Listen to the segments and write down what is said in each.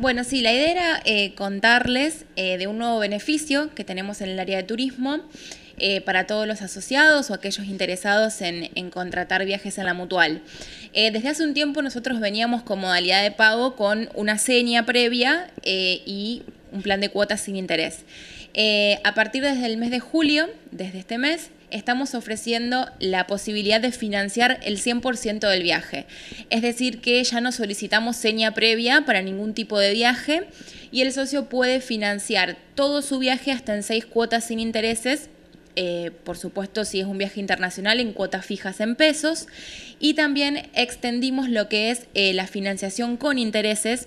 Bueno, sí, la idea era eh, contarles eh, de un nuevo beneficio que tenemos en el área de turismo eh, para todos los asociados o aquellos interesados en, en contratar viajes en la mutual. desde hace un tiempo nosotros veníamos con modalidad de pago con una seña previa y un plan de cuotas sin interés. a partir desde el mes de julio, desde este mes, estamos ofreciendo la posibilidad de financiar el 100% del viaje. Es decir, que ya no solicitamos seña previa para ningún tipo de viaje y el socio puede financiar todo su viaje hasta en seis cuotas sin intereses eh, por supuesto si es un viaje internacional en cuotas fijas en pesos y también extendimos lo que es eh, la financiación con intereses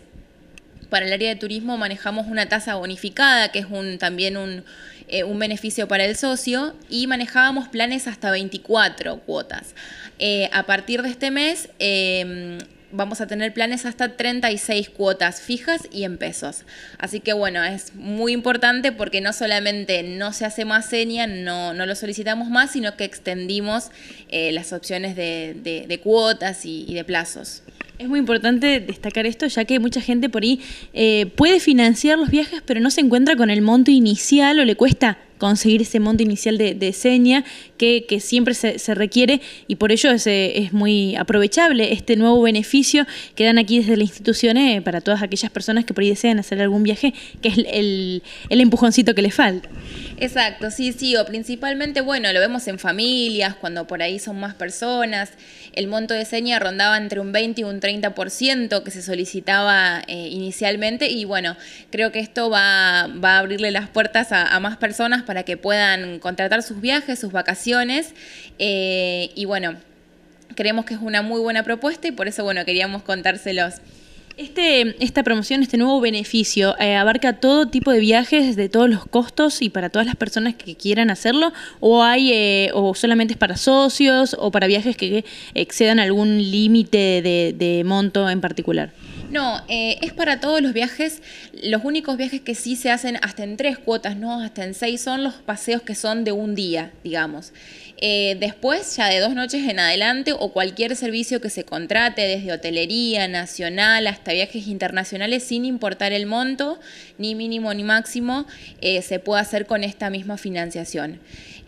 para el área de turismo manejamos una tasa bonificada, que es un, también un, eh, beneficio para el socio, y manejábamos planes hasta 24 cuotas. Eh, a partir de este mes em, vamos a tener planes hasta 36 cuotas fijas y en pesos. Así que bueno, es muy importante porque no solamente no se hace más seña, no, no lo solicitamos más, sino que extendimos eh, las opciones de, cuotas y de plazos. Es muy importante destacar esto, ya que mucha gente por ahí eh, puede financiar los viajes, pero no se encuentra con el monto inicial o le cuesta conseguir ese monto inicial de, de seña que, siempre se, requiere y por ello eh, es, muy aprovechable este nuevo beneficio que dan aquí desde la institución eh, para todas aquellas personas que por ahí desean hacer algún viaje, que es el, el empujoncito que les falta. Exacto, sí, sí, o principalmente, bueno, lo vemos en familias, cuando por ahí son más personas, el monto de seña rondaba entre un 20 y un 30% que se solicitaba eh, inicialmente y bueno, creo que esto va, a abrirle las puertas a más personas para que puedan contratar sus viajes, sus vacaciones eh, y bueno, creemos que es una muy buena propuesta y por eso, bueno, queríamos contárselos. Este, esta promoción, este nuevo beneficio, eh, ¿abarca todo tipo de viajes de todos los costos y para todas las personas que quieran hacerlo? ¿O hay eh, o solamente es para socios o para viajes que excedan algún límite de monto en particular? No, eh, es para todos los viajes. Los únicos viajes que sí se hacen hasta en tres cuotas, no hasta en seis, son los paseos que son de un día, digamos. Eh, después, ya de dos noches en adelante, o cualquier servicio que se contrate, desde hotelería, nacional, hasta viajes internacionales, sin importar el monto, ni mínimo ni máximo, eh, se puede hacer con esta misma financiación.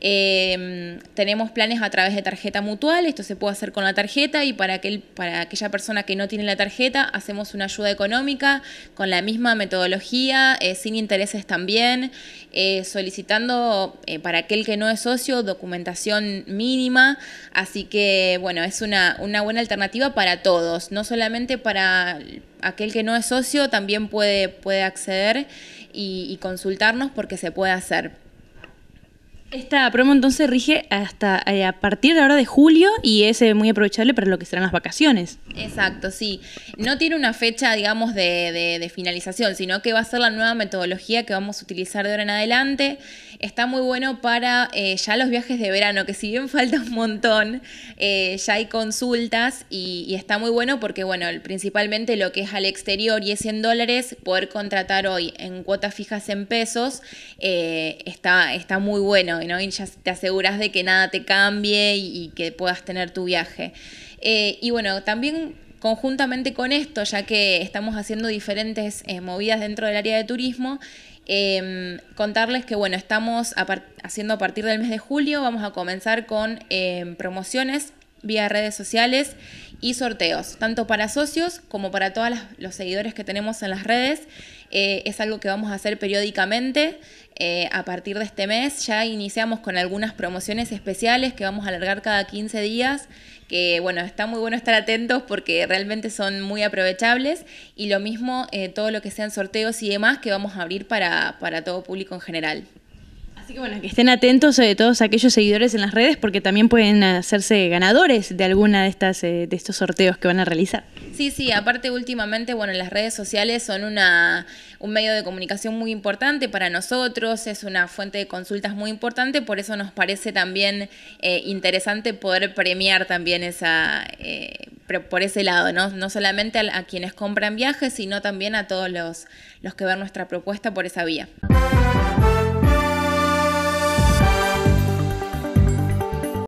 Em, tenemos planes a través de tarjeta mutual, esto se puede hacer con la tarjeta y para, para aquella persona que no tiene la tarjeta, hacemos una ayuda económica con la misma metodología, eh, sin intereses también, eh, solicitando eh, para aquel que no es socio documentación mínima. Así que, bueno, es una, buena alternativa para todos, no solamente para aquel que no es socio, también puede, puede acceder y, y consultarnos porque se puede hacer. Esta promo entonces rige hasta a partir de ahora de julio y es muy aprovechable para lo que serán las vacaciones. Exacto, sí. No tiene una fecha, digamos, de, finalización, sino que va a ser la nueva metodología que vamos a utilizar de ahora en adelante. Está muy bueno para eh, ya los viajes de verano, que si bien falta un montón, eh, ya hay consultas y, está muy bueno porque, bueno, principalmente lo que es al exterior y es en dólares, poder contratar hoy en cuotas fijas en pesos eh, está, está muy bueno, ¿no? Y ya te aseguras de que nada te cambie y, que puedas tener tu viaje. y bueno, también conjuntamente con esto, ya que estamos haciendo diferentes eh, movidas dentro del área de turismo, em, contarles que bueno, estamos haciendo a partir del mes de julio, vamos a comenzar con em, promociones vía redes sociales y sorteos, tanto para socios como para todos los seguidores que tenemos en las redes. Eh, es algo que vamos a hacer periódicamente eh, a partir de este mes. Ya iniciamos con algunas promociones especiales que vamos a alargar cada 15 días, que bueno, está muy bueno estar atentos porque realmente son muy aprovechables. Y lo mismo eh, todo lo que sean sorteos y demás que vamos a abrir para, para todo público en general que bueno, que estén atentos de todos aquellos seguidores en las redes porque también pueden hacerse ganadores de alguna de estas eh, de estos sorteos que van a realizar. Sí, sí, aparte últimamente, bueno, las redes sociales son una un medio de comunicación muy importante para nosotros, es una fuente de consultas muy importante, por eso nos parece también eh, interesante poder premiar también esa eh, por ese lado, ¿no? No solamente a, quienes compran viajes, sino también a todos los, los que ven nuestra propuesta por esa vía.